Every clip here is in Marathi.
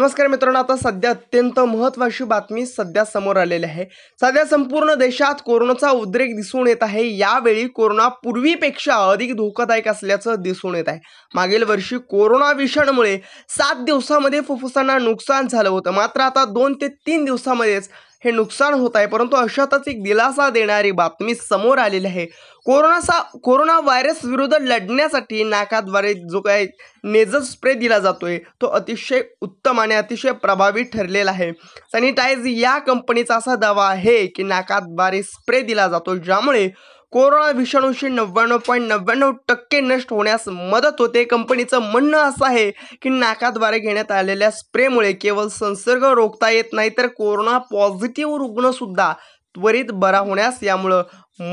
नमस्कार मित्रांनो आता सध्या अत्यंत महत्त्वाची बातमी सध्या समोर आलेली आहे सध्या संपूर्ण देशात कोरोनाचा उद्रेक दिसून येत आहे यावेळी कोरोना पूर्वीपेक्षा अधिक धोकादायक असल्याचं दिसून येत आहे मागील वर्षी कोरोना विषाणूमुळे सात दिवसामध्ये फुफ्फुसांना नुकसान झालं होतं मात्र आता दोन ते तीन दिवसामध्येच हे नुकसान होत आहे परंतु अशातच एक दिलासा देणारी बातमी समोर आलेली आहे कोरोनाचा कोरोना व्हायरस विरुद्ध लढण्यासाठी नाकाद्वारे जो काय नेझल स्प्रे दिला जातोय तो अतिशय उत्तम आणि अतिशय प्रभावी ठरलेला आहे सॅनिटाईज या कंपनीचा असा दावा आहे की नाकाद्वारे स्प्रे दिला जातो ज्यामुळे कोरोना विषाणूशी नव्याण्णव पॉईंट नव्याण्णव टक्के नष्ट होण्यास मदत होते कंपनीचं म्हणणं असं आहे की नाकाद्वारे घेण्यात आलेल्या स्प्रेमुळे केवळ संसर्ग रोखता येत नाही तर कोरोना पॉझिटिव्ह रुग्णसुद्धा त्वरित बरा होण्यास यामुळं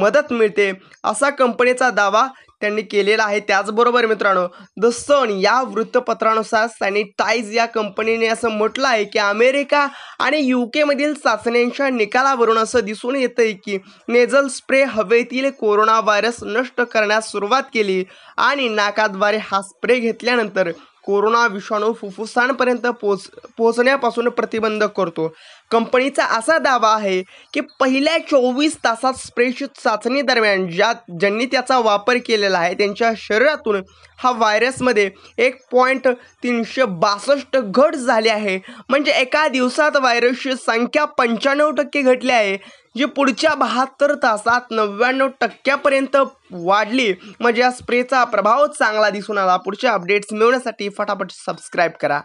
मदत मिळते असा कंपनीचा दावा त्यांनी केलेला आहे त्याचबरोबर मित्रांनो द सन या वृत्तपत्रानुसार सॅनिटाईज या कंपनीने असं म्हटलं आहे की अमेरिका आणि यू केमधील चाचण्यांच्या निकालावरून असं दिसून येतं आहे की नेझल स्प्रे हवेतील कोरोना व्हायरस नष्ट करण्यास सुरुवात केली आणि नाकाद्वारे हा स्प्रे घेतल्यानंतर कोरोना विषाणू फुफ्फुसांपर्यंत पोच पोचण्यापासून प्रतिबंध करतो कंपनीचा असा दावा आहे की पहिल्या चोवीस तासात स्प्रेश दरम्यान ज्या ज्यांनी त्याचा वापर केलेला आहे त्यांच्या शरीरातून हा व्हायरसमध्ये एक पॉईंट तीनशे बासष्ट घट झाली आहे म्हणजे एका दिवसात व्हायरसची संख्या पंच्याण्णव टक्के घटली आहे जी पुढच्या बहात्तर तासात नव्याण्णव टक्क्यापर्यंत वाढली म्हणजे या स्प्रेचा प्रभाव चांगला दिसून आला पुढच्या अपडेट्स मिळवण्यासाठी फटाफट सबस्क्राईब करा